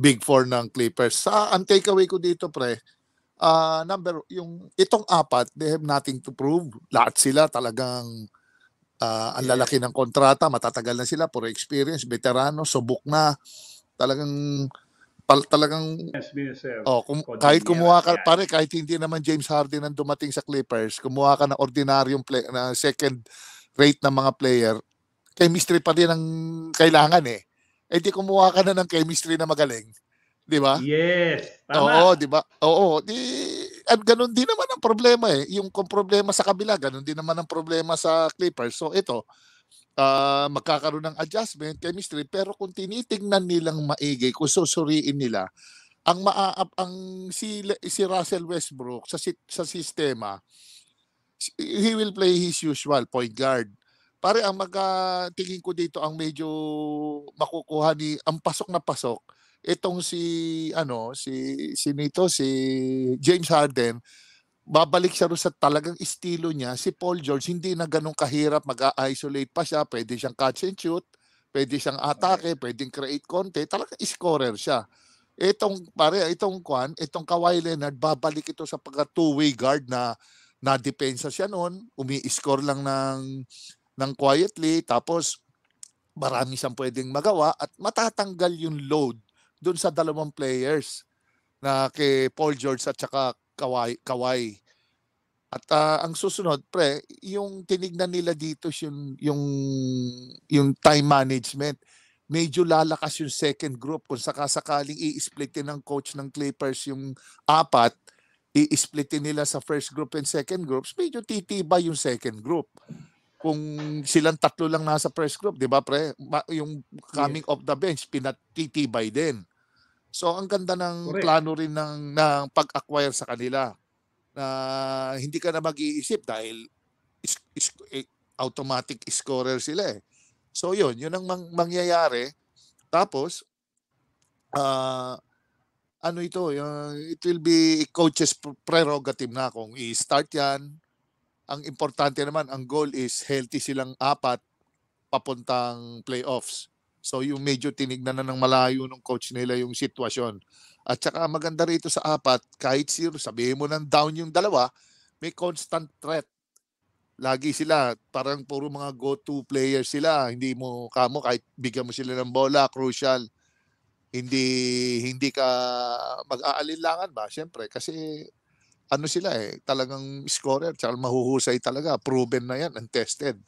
big four ng Clippers. Sa ang takeaway ko dito pre, uh, number yung itong apat, they have nothing to prove. Lahat sila talagang uh, ang lalaki ng kontrata, matatagal na sila, for experience, veterano, subok na. Talagang tal- talagang SBSF. Oh, kum- kahit kumuha ka yeah. pare kahit hindi naman James Harden ang dumating sa Clippers, kumuha ka ng ordinaryong play na second rate ng mga player, chemistry pa rin ang kailangan eh eh di kumuha ka na ng chemistry na magaling. Di ba? Yes. Tama. Oo, di ba? Oo, di at ganun din naman ang problema eh. Yung kung problema sa kabila, ganun din naman ang problema sa Clippers. So ito, uh, magkakaroon ng adjustment, chemistry, pero kung tinitingnan nilang maigi, kung susuriin nila, ang maaap ang si si Russell Westbrook sa sa sistema he will play his usual point guard Pare, ang magtingin ko dito ang medyo makukuha ni ang pasok na pasok itong si ano si si nito si James Harden babalik siya sa talagang estilo niya si Paul George hindi na ganun kahirap mag-isolate pa siya pwede siyang catch and shoot pwede siyang atake pwedeng create konti talagang scorer siya itong pare itong Kwan itong Kawhi Leonard babalik ito sa pagka two-way guard na na depensa siya noon umi-score lang ng ng quietly, tapos marami siyang pwedeng magawa at matatanggal yung load doon sa dalawang players na kay Paul George at saka Kawhi. Kawhi. At uh, ang susunod pre, yung tinignan nila dito yung yung yung time management. Medyo lalakas yung second group kung sakasakaling i-splitin ng coach ng Clippers yung apat, i-splitin nila sa first group and second groups, medyo titiba yung second group kung silang tatlo lang nasa press group, di ba pre? yung coming yeah. off the bench, pinatitibay din. So ang ganda ng Correct. plano rin ng, ng pag-acquire sa kanila na hindi ka na mag-iisip dahil is, is, eh, automatic scorer sila eh. So yun, yun ang mang, mangyayari. Tapos, uh, ano ito, uh, it will be coach's prerogative na kung i-start yan, ang importante naman, ang goal is healthy silang apat papuntang playoffs. So yung medyo tinignan na ng malayo ng coach nila yung sitwasyon. At saka maganda rito sa apat, kahit zero, sabihin mo nang down yung dalawa, may constant threat. Lagi sila, parang puro mga go-to players sila. Hindi mo kamo kahit bigyan mo sila ng bola, crucial. Hindi hindi ka mag-aalinlangan ba? Siyempre, kasi ano sila eh, talagang scorer, tsaka mahuhusay talaga. Proven na yan and tested.